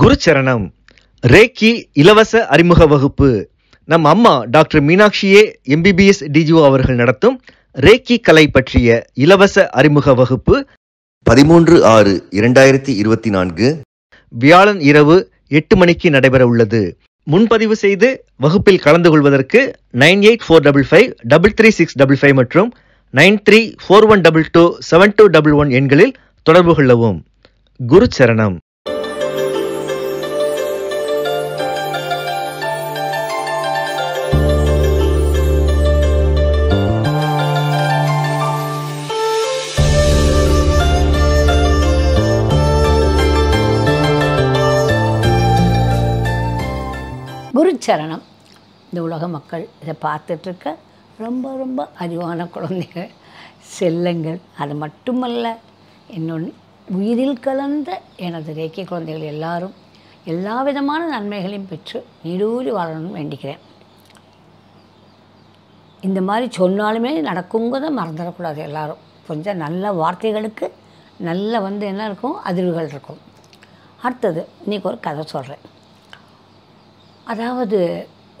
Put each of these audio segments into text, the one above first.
குருச்சரணம் ரேக்கி இலவச அறிமுக வகுப்பு நம் அம்மா டாக்டர் மீனாட்சியே எம்பிபிஎஸ் டிஜிஓ அவர்கள் நடத்தும் ரேக்கி கலை பற்றிய இலவச அறிமுக வகுப்பு பதிமூன்று ஆறு இரண்டாயிரத்தி இருபத்தி நான்கு வியாழன் இரவு எட்டு மணிக்கு நடைபெற உள்ளது முன்பதிவு செய்து வகுப்பில் கலந்து கொள்வதற்கு nine eight four double five double three six double five மற்றும் nine three four one double two seven two double one எண்களில் தொடர்பு கொள்ளவும் குரு சரணம் குருச்சரணம் இந்த உலக மக்கள் இதை பார்த்துட்ருக்க ரொம்ப ரொம்ப அறிவான குழந்தைகள் செல்லங்கள் அது மட்டுமல்ல இன்னொன்று உயிரில் கலந்த எனது ரேக்கிய குழந்தைகள் எல்லாரும் எல்லா விதமான நன்மைகளையும் பெற்று நீடூறி வாழணும்னு வேண்டிக்கிறேன் இந்த மாதிரி சொன்னாலுமே நடக்குங்கிறத மறந்துடக்கூடாது எல்லோரும் கொஞ்சம் நல்ல வார்த்தைகளுக்கு நல்ல வந்து என்ன இருக்கும் அதிர்வுகள் இருக்கும் அடுத்தது இன்றைக்கி ஒரு கதை சொல்கிறேன் அதாவது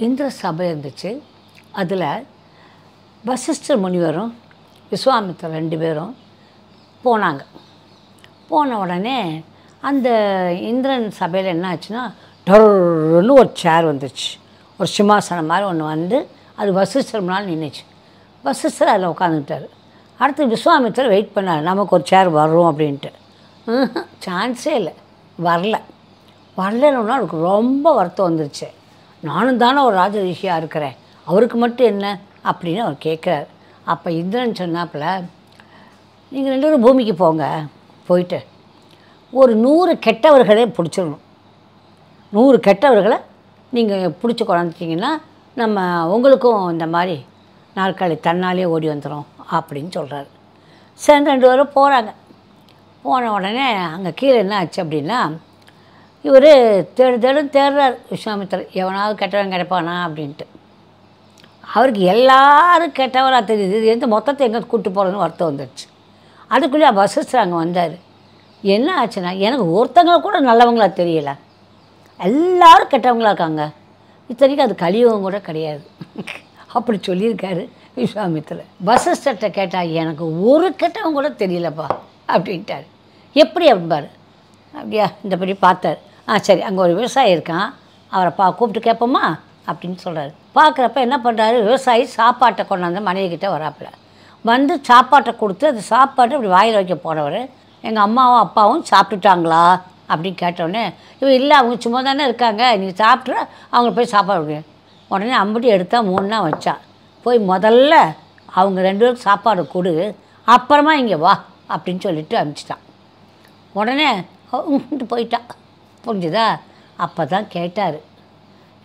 இந்திர சபை இருந்துச்சு அதில் வசிஷ்டர் முனிவரும் விஸ்வாமித்தர் ரெண்டு பேரும் போனாங்க போன உடனே அந்த இந்திரன் சபையில் என்ன ஆச்சுன்னா டொருன்னு ஒரு சேர் வந்துச்சு ஒரு சிம்மாசனம் மாதிரி ஒன்று வந்து அது வசிஷ்டர் முன்னால் நின்றுச்சு வசிஷ்டர் அதில் உட்காந்துக்கிட்டார் அடுத்து விஸ்வாமித்தர் வெயிட் பண்ணார் நமக்கு ஒரு சேர் வரும் அப்படின்ட்டு சான்ஸே இல்லை வரல வரலன்னா எனக்கு ரொம்ப வருத்தம் வந்துருச்சு நானும் தானே ஒரு ராஜரிஷியாக இருக்கிறேன் அவருக்கு மட்டும் என்ன அப்படின்னு அவர் கேட்குறாரு அப்போ இந்திரன் சொன்னாப்பில் நீங்கள் ரெண்டு பேரும் பூமிக்கு போங்க போயிட்டு ஒரு நூறு கெட்டவர்களே பிடிச்சிடணும் நூறு கெட்டவர்களை நீங்கள் பிடிச்சி குழந்தைங்கன்னா நம்ம உங்களுக்கும் இந்த மாதிரி நாற்காலி தன்னாலே ஓடி வந்துடும் அப்படின்னு சொல்கிறாரு சரி ரெண்டு பேரும் போகிறாங்க போன உடனே அங்கே கீழே என்ன ஆச்சு அப்படின்னா இவர் தேடு தேடும் தேடுறார் விஸ்வாமித்திரர் எவனாவது கெட்டவன் கிடைப்பானா அப்படின்ட்டு அவருக்கு எல்லாரும் கெட்டவராக தெரியுது இது எந்த மொத்தத்தை எங்கே கூப்பிட்டு போகிறதுன்னு வருத்தம் வந்துடுச்சு அதுக்குள்ளேயே வசிஸ்டர் அங்கே வந்தார் என்ன ஆச்சுன்னா எனக்கு ஒருத்தங்க கூட நல்லவங்களா தெரியலை எல்லோரும் கெட்டவங்களா இருக்காங்க இத்தனைக்கும் அது கழிவம் கூட கிடையாது அப்படி சொல்லியிருக்காரு விஸ்வாமித்தில் வசிஷ்டர்கிட்ட கேட்டால் எனக்கு ஒரு கெட்டவங்க கூட தெரியலப்பா அப்படின்ட்டார் எப்படி அப்படிம்பார் அப்படியா இந்த படி பார்த்தார் ஆ சரி அங்கே ஒரு விவசாயி இருக்கான் அவரை பா கூப்பிட்டு கேட்போமா அப்படின்னு சொல்கிறாரு பார்க்குறப்ப என்ன பண்ணுறாரு விவசாயி சாப்பாட்டை கொண்டாந்து மனைவிக்கிட்ட வராப்பில் வந்து சாப்பாட்டை கொடுத்து அந்த சாப்பாட்டை இப்படி வாயில் வைக்க போனவர் எங்கள் அம்மாவும் அப்பாவும் சாப்பிட்டுட்டாங்களா அப்படின்னு கேட்டோடனே இவன் இல்லை அவங்க சும்மா தானே இருக்காங்க நீங்கள் சாப்பிட்ற அவங்க போய் சாப்பாடு உடனே அம்படி எடுத்தால் மூணுனா வச்சான் போய் முதல்ல அவங்க ரெண்டு பேருக்கு சாப்பாடு கொடு அப்புறமா இங்கே வா அப்படின்னு சொல்லிட்டு அனுப்பிச்சிட்டான் உடனே போயிட்டான் புரிஞ்சுதா அப்போ தான் கேட்டார்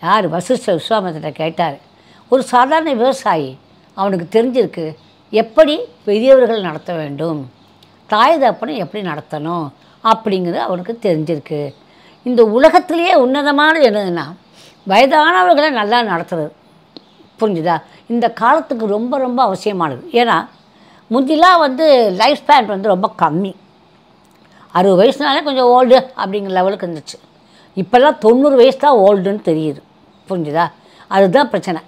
யார் வசிஷ்ட விஸ்வாமத்திட்ட கேட்டார் ஒரு சாதாரண விவசாயி அவனுக்கு தெரிஞ்சிருக்கு எப்படி பெரியவர்கள் நடத்த வேண்டும் தாய் தப்பனை எப்படி நடத்தணும் அப்படிங்கிறது அவனுக்கு தெரிஞ்சிருக்கு இந்த உலகத்திலேயே உன்னதமானது என்னதுன்னா வயதானவர்களை நல்லா நடத்துறது புரிஞ்சுதா இந்த காலத்துக்கு ரொம்ப ரொம்ப அவசியமானது ஏன்னா முந்திலாம் வந்து லைஃப் ஸ்பேன் வந்து ரொம்ப கம்மி அறுபது வயசுனாலே கொஞ்சம் ஓல்டு அப்படிங்கிற லெவலுக்கு இருந்துச்சு இப்போல்லாம் தொண்ணூறு வயசு தான் ஓல்டுன்னு தெரியுது புரிஞ்சுதா அதுதான் பிரச்சனை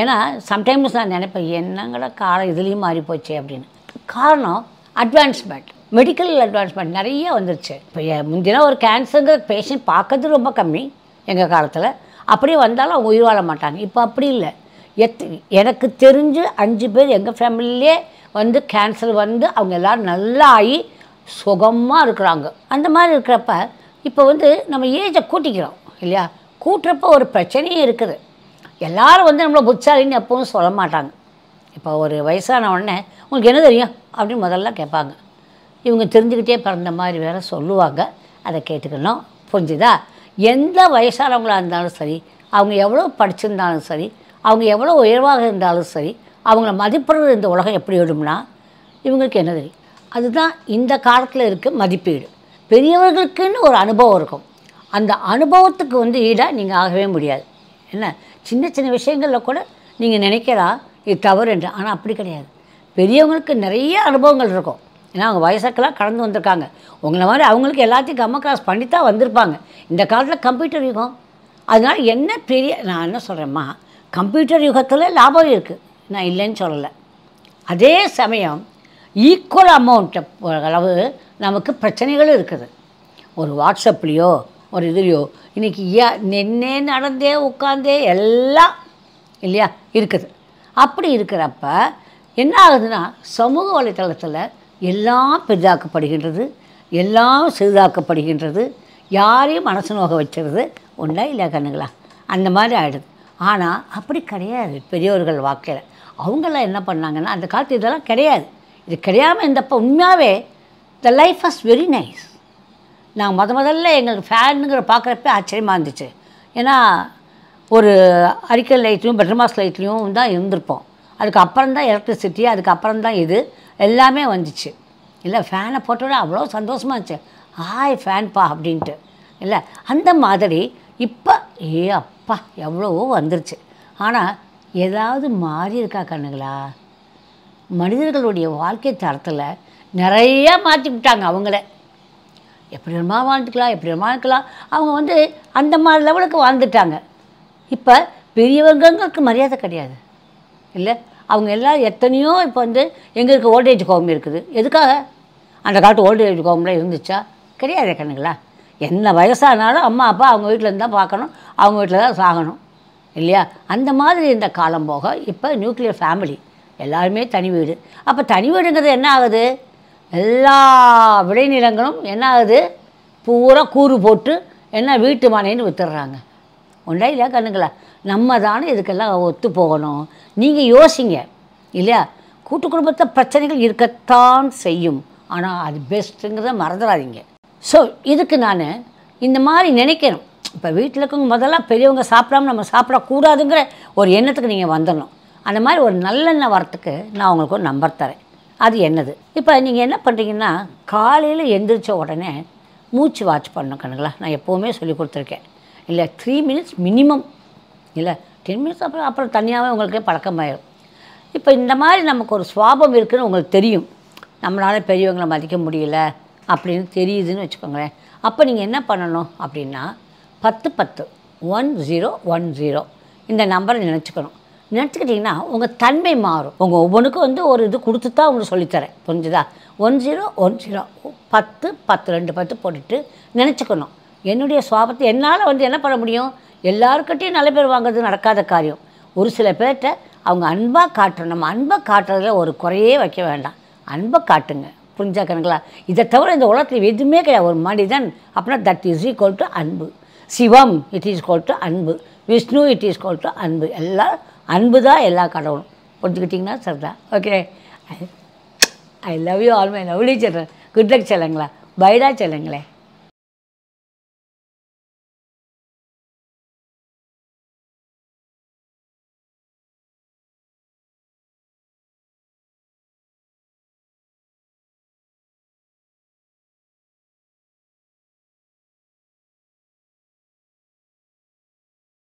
ஏன்னா சம்டைம்ஸ் நான் நினைப்பேன் என்னங்கிற காலம் இதுலேயும் மாறி போச்சு அப்படின்னு காரணம் அட்வான்ஸ்மெண்ட் மெடிக்கல் அட்வான்ஸ்மெண்ட் நிறைய வந்துருச்சு இப்போ முந்தினா ஒரு கேன்சருங்கிற பேஷண்ட் பார்க்கறது ரொம்ப கம்மி எங்கள் காலத்தில் அப்படியே வந்தாலும் அவங்க உயிர் வாழ மாட்டாங்க இப்போ அப்படி இல்லை எத் எனக்கு தெரிஞ்சு அஞ்சு பேர் எங்கள் ஃபேமிலியிலே வந்து கேன்சர் வந்து அவங்க எல்லோரும் நல்லா ஆகி சுகமாக இருக்கிறாங்க அந்த மாதிரி இருக்கிறப்ப இப்போ வந்து நம்ம ஏஜை கூட்டிக்கிறோம் இல்லையா கூட்டுறப்ப ஒரு பிரச்சனையும் இருக்குது எல்லோரும் வந்து நம்மளை புத்தாலின்னு எப்பவும் சொல்ல மாட்டாங்க இப்போ ஒரு வயசான உடனே உங்களுக்கு என்ன தெரியும் அப்படின்னு முதல்ல கேட்பாங்க இவங்க தெரிஞ்சுக்கிட்டே பிறந்த மாதிரி வேறு சொல்லுவாங்க அதை கேட்டுக்கணும் புரிஞ்சுதா எந்த வயசானவங்களாக இருந்தாலும் சரி அவங்க எவ்வளோ படிச்சிருந்தாலும் சரி அவங்க எவ்வளோ உயர்வாக இருந்தாலும் சரி அவங்கள மதிப்பிடுறது இந்த உலகம் எப்படி விடும்னா இவங்களுக்கு என்ன தெரியும் அதுதான் இந்த காலத்தில் இருக்க மதிப்பீடு பெரியவர்களுக்குன்னு ஒரு அனுபவம் இருக்கும் அந்த அனுபவத்துக்கு வந்து ஈடாக நீங்கள் ஆகவே முடியாது என்ன சின்ன சின்ன விஷயங்களில் கூட நீங்கள் நினைக்கிறா இது தவறு என்று ஆனால் அப்படி கிடையாது பெரியவங்களுக்கு நிறைய அனுபவங்கள் இருக்கும் ஏன்னா அவங்க வயசுக்கெல்லாம் கடந்து வந்திருக்காங்க உங்களை மாதிரி அவங்களுக்கு எல்லாத்தையும் கம்ம காசு பண்ணித்தான் வந்திருப்பாங்க இந்த காலத்தில் கம்ப்யூட்டர் யுகம் அதனால் என்ன பெரிய நான் என்ன சொல்கிறேம்மா கம்ப்யூட்டர் யுகத்தில் லாபம் இருக்குது நான் இல்லைன்னு சொல்லலை அதே சமயம் ஈக்குவல் அமௌண்ட் அளவு நமக்கு பிரச்சனைகள் இருக்குது ஒரு வாட்ஸ்அப்லேயோ ஒரு இதுலேயோ இன்றைக்கி ஏ நின்னே நடந்தே உட்காந்தே எல்லாம் இல்லையா இருக்குது அப்படி இருக்கிறப்ப என்ன ஆகுதுன்னா சமூக வலைத்தளத்தில் எல்லாம் பெரிதாக்கப்படுகின்றது எல்லாம் சிறிதாக்கப்படுகின்றது யாரையும் மனசு நோக வச்சுருது உண்டா இல்லையா கண்ணுங்களா அந்த மாதிரி ஆகிடுது ஆனால் அப்படி கிடையாது பெரியவர்கள் வாக்கில் அவங்களாம் என்ன பண்ணாங்கன்னா அந்த காலத்து இதெல்லாம் கிடையாது இது கிடையாமல் இருந்தப்போ உண்மையாகவே the life was very nice நாங்கள் முத முதல்ல எங்களுக்கு ஃபேனுங்கிற பார்க்குறப்ப ஆச்சரியமாக இருந்துச்சு ஏன்னா ஒரு அரிக்கல் லைட்லேயும் பெட்ரமாஸ் லைட்லேயும் தான் இருந்திருப்போம் அதுக்கப்புறம் தான் எலக்ட்ரிசிட்டி அதுக்கப்புறம் தான் இது எல்லாமே வந்துச்சு இல்லை ஃபேனை போட்டோட அவ்வளோ சந்தோஷமாக இருந்துச்சு ஹாய் ஃபேன்ப்பா அப்படின்ட்டு இல்லை அந்த மாதிரி இப்போ ஏ அப்பா எவ்வளவோ வந்துருச்சு ஆனால் ஏதாவது மாறி இருக்கா கண்ணுங்களா மனிதர்களுடைய வாழ்க்கை தரத்தில் நிறையா மாற்றி விட்டாங்க அவங்கள எப்படி வேணுமா வாழ்ந்துக்கலாம் எப்படி வேணுமா இருக்கலாம் அவங்க வந்து அந்த மாதிரி லெவலுக்கு வாழ்ந்துட்டாங்க இப்போ பெரியவங்களுக்கு மரியாதை கிடையாது இல்லை அவங்க எல்லாம் எத்தனையோ இப்போ வந்து எங்களுக்கு ஓல்டேஜ் ஹோம் இருக்குது எதுக்காக அந்த காலத்து ஓல்டேஜ் ஹோம்லாம் இருந்துச்சா கிடையாது கண்ணுங்களா என்ன வயசானாலும் அம்மா அப்பா அவங்க வீட்டில் இருந்தால் பார்க்கணும் அவங்க வீட்டில் தான் சாகணும் இல்லையா அந்த மாதிரி இருந்த காலம் போக இப்போ நியூக்ளியர் ஃபேமிலி எல்லாருமே தனி வீடு அப்போ தனி வீடுங்கிறது என்ன ஆகுது எல்லா விளைநிலங்களும் என்ன ஆகுது பூரா கூறு போட்டு என்ன வீட்டு மனைன்னு வித்துடுறாங்க ஒன்றா இல்லையா கண்ணுங்களா நம்ம தானே இதுக்கெல்லாம் ஒத்து போகணும் நீங்கள் யோசிங்க இல்லையா கூட்டு குடும்பத்தை பிரச்சனைகள் இருக்கத்தான் செய்யும் ஆனால் அது பெஸ்ட்டுங்கிறத மறந்துடாதீங்க ஸோ இதுக்கு நான் இந்த மாதிரி நினைக்கணும் இப்போ வீட்டில் இருக்கவங்க முதல்ல பெரியவங்க சாப்பிடாம நம்ம சாப்பிடக்கூடாதுங்கிற ஒரு எண்ணத்துக்கு நீங்கள் வந்துடணும் அந்த மாதிரி ஒரு நல்லெண்ணெய் வரத்துக்கு நான் உங்களுக்கு ஒரு நம்பர் தரேன் அது என்னது இப்போ நீங்கள் என்ன பண்ணுறீங்கன்னா காலையில் எந்திரிச்ச உடனே மூச்சு வாட்ச் பண்ணணும் கண்ணுங்களா நான் எப்போவுமே சொல்லி கொடுத்துருக்கேன் இல்லை த்ரீ மினிட்ஸ் மினிமம் இல்லை டென் மினிட்ஸ் அப்புறம் அப்புறம் தனியாகவே உங்களுக்கே பழக்கமாயிடும் இப்போ இந்த மாதிரி நமக்கு ஒரு சுவாபம் இருக்குதுன்னு உங்களுக்கு தெரியும் நம்மளால் பெரியவங்களை மதிக்க முடியல அப்படின்னு தெரியுதுன்னு வச்சுக்கோங்களேன் அப்போ நீங்கள் என்ன பண்ணணும் அப்படின்னா பத்து பத்து ஒன் ஜீரோ ஒன் ஜீரோ இந்த நம்பரை நினச்சிக்கணும் நினச்சிக்கிட்டிங்கன்னா உங்கள் தன்மை மாறும் உங்கள் ஒவ்வொன்றுக்கும் வந்து ஒரு இது கொடுத்து தான் உங்களுக்கு சொல்லித்தரேன் புரிஞ்சுதா ஒன் ஜீரோ ஒன் ஜீரோ பத்து பத்து ரெண்டு பத்து போட்டுட்டு நினச்சிக்கணும் என்னுடைய சுவாபத்தை என்னால் வந்து என்ன பண்ண முடியும் எல்லாருக்கிட்டையும் நல்ல பேர் வாங்குறது நடக்காத காரியம் ஒரு சில பேர்கிட்ட அவங்க அன்பாக காட்டுறோம் நம்ம அன்பை காட்டுறதுல ஒரு குறையே வைக்க வேண்டாம் அன்பை காட்டுங்க புரிஞ்சா கணங்களா இதை தவிர இந்த உலகத்தில் எதுவுமே கிடையாது ஒரு மனிதன் அப்படின்னா தட் இஸ் ஈக்குவல் டு அன்பு Sivam it is call to அன்பு Vishnu it is call to அன்பு எல்லாம் அன்பு தான் எல்லா கடவுளும் புரிஞ்சுக்கிட்டிங்கன்னா சரிதா okay I love you all my lovely children good luck செல்லுங்களா பைடா செல்லுங்களேன்